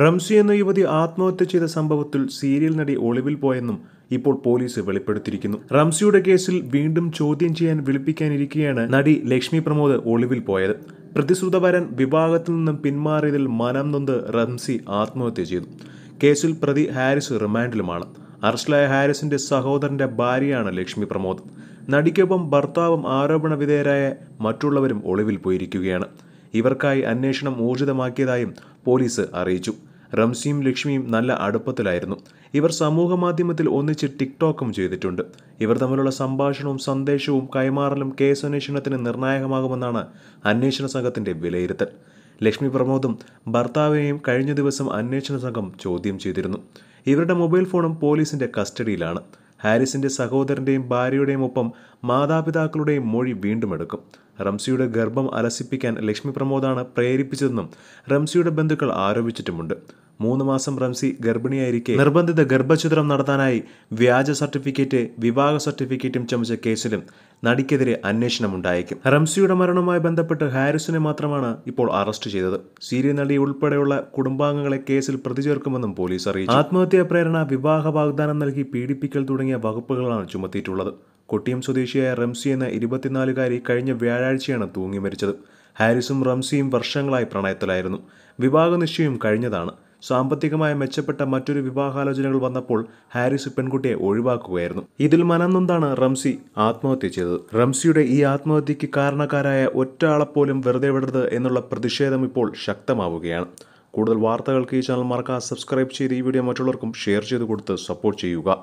റംസി എന്ന യുവതി ആത്മഹത്യ ചെയ്ത സംഭവത്തിൽ സീരിയൽ നടി ഒളിവിൽ പോയെന്നും ഇപ്പോൾ പോലീസ് വെളിപ്പെടുത്തിയിരിക്കുന്നു റംസിയുടെ കേസിൽ വീണ്ടും ചോദ്യം ചെയ്യാൻ വിളിപ്പിക്കാനിരിക്കെയാണ് നടി ലക്ഷ്മി പ്രമോദ് ഒളിവിൽ പോയത് പ്രതിശ്രുത വരൻ വിഭാഗത്തിൽ നിന്നും പിന്മാറിയതിൽ മനം നൊന്ത് റംസി ആത്മഹത്യ ചെയ്തു കേസിൽ പ്രതി ഹാരിസ് റിമാൻഡിലുമാണ് അറസ്റ്റിലായ ഹാരിസിന്റെ സഹോദരന്റെ ഭാര്യയാണ് ലക്ഷ്മി പ്രമോദ് നടിക്കൊപ്പം ഭർത്താവും ആരോപണ വിധേയരായ മറ്റുള്ളവരും ഒളിവിൽ പോയിരിക്കുകയാണ് ഇവർക്കായി അന്വേഷണം ഊർജിതമാക്കിയതായും പോലീസ് അറിയിച്ചു റംസിയും ലക്ഷ്മിയും നല്ല അടുപ്പത്തിലായിരുന്നു ഇവർ സമൂഹമാധ്യമത്തിൽ ഒന്നിച്ച് ടിക്ടോക്കും ചെയ്തിട്ടുണ്ട് ഇവർ തമ്മിലുള്ള സംഭാഷണവും സന്ദേശവും കൈമാറലും കേസ് അന്വേഷണത്തിന് നിർണായകമാകുമെന്നാണ് അന്വേഷണ സംഘത്തിന്റെ വിലയിരുത്തൽ ലക്ഷ്മി പ്രമോദും ഭർത്താവിനെയും കഴിഞ്ഞ ദിവസം അന്വേഷണ സംഘം ചോദ്യം ചെയ്തിരുന്നു ഇവരുടെ മൊബൈൽ ഫോണും പോലീസിന്റെ കസ്റ്റഡിയിലാണ് ഹാരിസിന്റെ സഹോദരന്റെയും ഭാര്യയുടെയും ഒപ്പം മാതാപിതാക്കളുടെയും മൊഴി വീണ്ടും എടുക്കും റംസിയുടെ ഗർഭം അലസിപ്പിക്കാൻ ലക്ഷ്മി പ്രമോദാണ് പ്രേരിപ്പിച്ചതെന്നും റംസിയുടെ ബന്ധുക്കൾ ആരോപിച്ചിട്ടുമുണ്ട് മൂന്ന് മാസം റംസി ഗർഭിണിയായിരിക്കെ നിർബന്ധിത ഗർഭഛിദ്രം നടത്താനായി വ്യാജ സർട്ടിഫിക്കറ്റ് വിവാഹ സർട്ടിഫിക്കറ്റും ചമച്ച കേസിലും നടിക്കെതിരെ ഉണ്ടായേക്കും റംസിയുടെ മരണവുമായി ബന്ധപ്പെട്ട് ഹാരിസിനെ മാത്രമാണ് ഇപ്പോൾ അറസ്റ്റ് ചെയ്തത് സീരിയൽ നടി ഉൾപ്പെടെയുള്ള കുടുംബാംഗങ്ങളെ കേസിൽ പ്രതി ചേർക്കുമെന്നും പോലീസ് അറിയിച്ചു ആത്മഹത്യാ പ്രേരണ വിവാഹ വാഗ്ദാനം നൽകി പീഡിപ്പിക്കൽ തുടങ്ങിയ വകുപ്പുകളാണ് ചുമത്തിയിട്ടുള്ളത് കൊട്ടിയം സ്വദേശിയായ റംസി എന്ന ഇരുപത്തിനാലുകാരി കഴിഞ്ഞ വ്യാഴാഴ്ചയാണ് തൂങ്ങി മരിച്ചത് ഹാരിസും റംസിയും വർഷങ്ങളായി പ്രണയത്തിലായിരുന്നു വിവാഹ നിശ്ചയം കഴിഞ്ഞതാണ് സാമ്പത്തികമായി മെച്ചപ്പെട്ട മറ്റൊരു വിവാഹാലോചനകൾ വന്നപ്പോൾ ഹാരിസ് പെൺകുട്ടിയെ ഒഴിവാക്കുകയായിരുന്നു ഇതിൽ മനന്നൊന്നാണ് റംസി ആത്മഹത്യ ചെയ്തത് റംസിയുടെ ഈ ആത്മഹത്യക്ക് കാരണക്കാരായ ഒറ്റാളെ പോലും വെറുതെ വിടരുത് എന്നുള്ള പ്രതിഷേധം ഇപ്പോൾ ശക്തമാവുകയാണ് കൂടുതൽ വാർത്തകൾക്ക് ഈ ചാനൽ മറക്കാതെ സബ്സ്ക്രൈബ് ചെയ്ത് ഈ വീഡിയോ മറ്റുള്ളവർക്കും ഷെയർ ചെയ്ത് കൊടുത്ത് സപ്പോർട്ട് ചെയ്യുക